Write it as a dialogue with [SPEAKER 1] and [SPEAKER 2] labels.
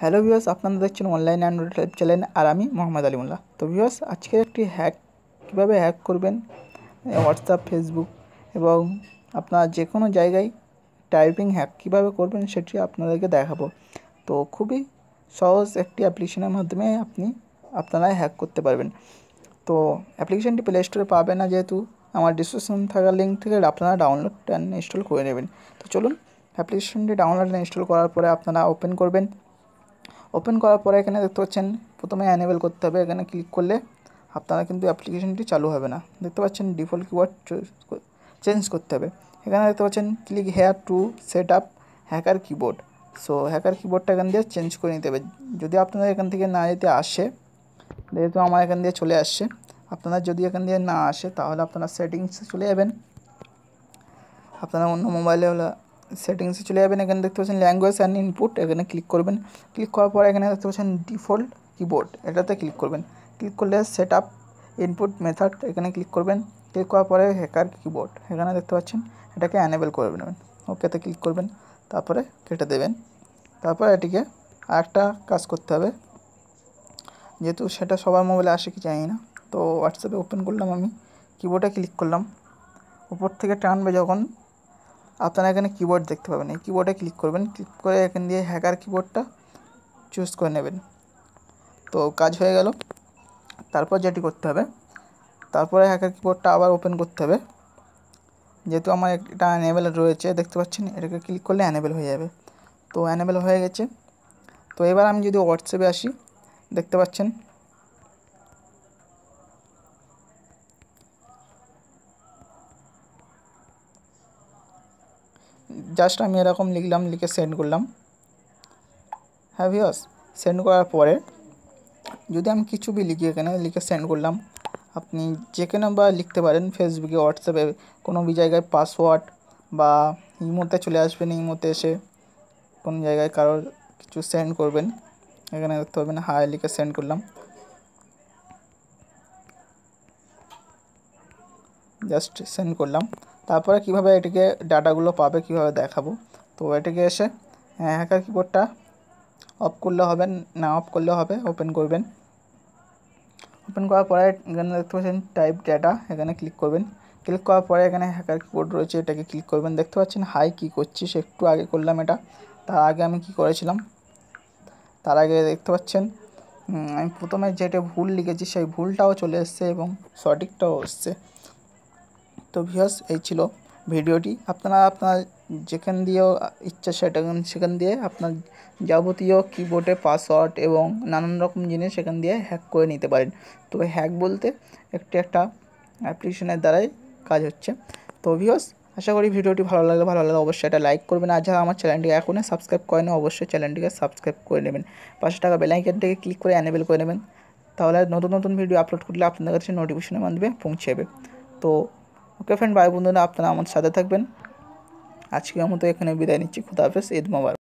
[SPEAKER 1] hello viewers আপনারা দেখছেন online Android type channel আর আমি মোহাম্মদ আলিমুল্লাহ তো ভিউয়ার্স আজকের একটি হ্যাক কীভাবে হ্যাক করবেন হোয়াটসঅ্যাপ ফেসবুক এবং আপনার যে কোনো জায়গায় টাইপিং হ্যাক কীভাবে করবেন সেটি আপনাদেরকে দেখাবো তো খুবই সহজ একটি অ্যাপ্লিকেশনের মাধ্যমে আপনি আপনারা হ্যাক করতে পারবেন তো অ্যাপ্লিকেশানটি প্লে স্টোরে পাবে না যেহেতু আমার ডিসক্রিপশন থাকা লিঙ্ক থেকে আপনারা ডাউনলোড অ্যান্ড ইনস্টল করে নেবেন তো চলুন অ্যাপ্লিকেশানটি ডাউনলোড অ্যান্ড ইনস্টল করার পরে আপনারা ওপেন করবেন ওপেন করার পরে এখানে দেখতে পাচ্ছেন প্রথমে অ্যানেবেল করতে হবে এখানে ক্লিক করলে আপনারা কিন্তু অ্যাপ্লিকেশনটি চালু হবে না দেখতে পাচ্ছেন ডিফল্ট কিওয়ার্ড চেঞ্জ করতে হবে এখানে দেখতে পাচ্ছেন click here to set up hacker keyboard so hacker কিবোর্ডটা এখান দিয়ে চেঞ্জ করে নিতে হবে যদি আপনাদের এখান থেকে না যেতে আসে যেহেতু আমার এখান দিয়ে চলে আসছে আপনারা যদি এখান দিয়ে না আসে তাহলে আপনারা সেটিংসে চলে যাবেন আপনারা অন্য মোবাইলে হলে সেটিংসে চলে যাবেন এখানে দেখতে পাচ্ছেন ল্যাঙ্গুয়েজ অ্যান্ড ইনপুট এখানে ক্লিক করবেন ক্লিক করার পর এখানে দেখতে পাচ্ছেন ডিফল্ট কিবোর্ড এটাতে ক্লিক করবেন ক্লিক করলে সেট আপ ইনপুট মেথড এখানে ক্লিক করবেন ক্লিক করার পরে হ্যাকার কিবোর্ড এখানে দেখতে পাচ্ছেন এটাকে অ্যানেবেল করে নেবেন ওকেতে ক্লিক করবেন তারপরে কেটে দেবেন তারপর এটিকে আরেকটা কাজ করতে হবে যেহেতু সেটা সবার মোবাইলে আসে কি জানি না তো হোয়াটসঅ্যাপে ওপেন করলাম আমি কিবোর্ডে ক্লিক করলাম উপর থেকে টানবে যখন আপনারা এখানে কিবোর্ড দেখতে পাবেন এই কিবোর্ডে ক্লিক করবেন ক্লিক করে এখান দিয়ে হ্যাকার কিবোর্ডটা চুজ করে নেবেন তো কাজ হয়ে গেল তারপর যেটি করতে হবে তারপরে হ্যাকার কিবোর্ডটা আবার ওপেন করতে হবে যেহেতু আমার একটা অ্যানেবেল রয়েছে দেখতে পাচ্ছেন এটাকে ক্লিক করলে অ্যানেবেল হয়ে যাবে তো অ্যানেবেল হয়ে গেছে তো এবার আমি যদি হোয়াটসঅ্যাপে আসি দেখতে পাচ্ছেন জাস্ট আমি এরকম লিখলাম লিখে সেন্ড করলাম হ্যাঁ ভিওস সেন্ড করার পরে যদি আমি কিছু বি লিখি এখানে লিখে সেন্ড করলাম আপনি যে কোনো বা লিখতে পারেন ফেসবুকে হোয়াটসঅ্যাপে কোনো বি জায়গায় পাসওয়ার্ড বা ইমোতে চলে আসবেন ইমোতে এসে কোনো জায়গায় কারোর কিছু সেন্ড করবেন এখানে দেখতে পাবেন হাই লিখে সেন্ড করলাম জাস্ট সেন্ড করলাম তারপরে কিভাবে এটিকে ডাটাগুলো পাবে কিভাবে দেখাবো তো এটিকে এসে হ্যাঁ, হ্যাকার কিবোর্ডটা অফ করলে হবে না অফ করলে হবে ওপেন করবেন ওপেন করার পরে এখানে দেখতে পাচ্ছেন টাইপ ডাটা এখানে ক্লিক করবেন ক্লিক করার পরে এখানে হ্যাকার কিবোর্ড রয়েছে এটাকে ক্লিক করবেন দেখতে পাচ্ছেন হাই কি করছিস একটু আগে করলাম এটা তার আগে আমি কি করেছিলাম তার আগে দেখতে পাচ্ছেন আমি প্রথমে যেটা ভুল লিখেছি সেই ভুলটাও চলে এসছে এবং সঠিকটাও এসছে তো ভিউয়ার্স এই ছিল ভিডিওটি আপনারা আপনার যেখান দিয়েও ইচ্ছা সেটা সেখান দিয়ে আপনার যাবতীয় কিবোর্ডে পাসওয়ার্ড এবং নানান রকম জিনিস সেখান দিয়ে হ্যাক করে নিতে পারেন তো হ্যাক বলতে একটি একটা অ্যাপ্লিকেশনের দ্বারাই কাজ হচ্ছে তো ভিউয়ার্স আশা করি ভিডিওটি ভালো লাগলে ভালো লাগলে অবশ্যই এটা লাইক করবেন আর যারা আমার চ্যানেলটিকে এখনও সাবস্ক্রাইব করেন অবশ্যই চ্যানেলটিকে সাবস্ক্রাইব করে নেবেন পাঁচশো টাকা বেলাইকানটিকে ক্লিক করে অ্যানেবেল করে নেবেন তাহলে নতুন নতুন ভিডিও আপলোড করলে আপনাদের কাছে নোটিফিকেশনের মাধ্যমে যাবে তো ওকে ফ্রেন্ড ভাই বন্ধুরা আপনারা আমার সাথে থাকবেন আজকে আজকের তো এখানে বিদায় নিচ্ছি খুদাহাফেজ ঈদ মোবার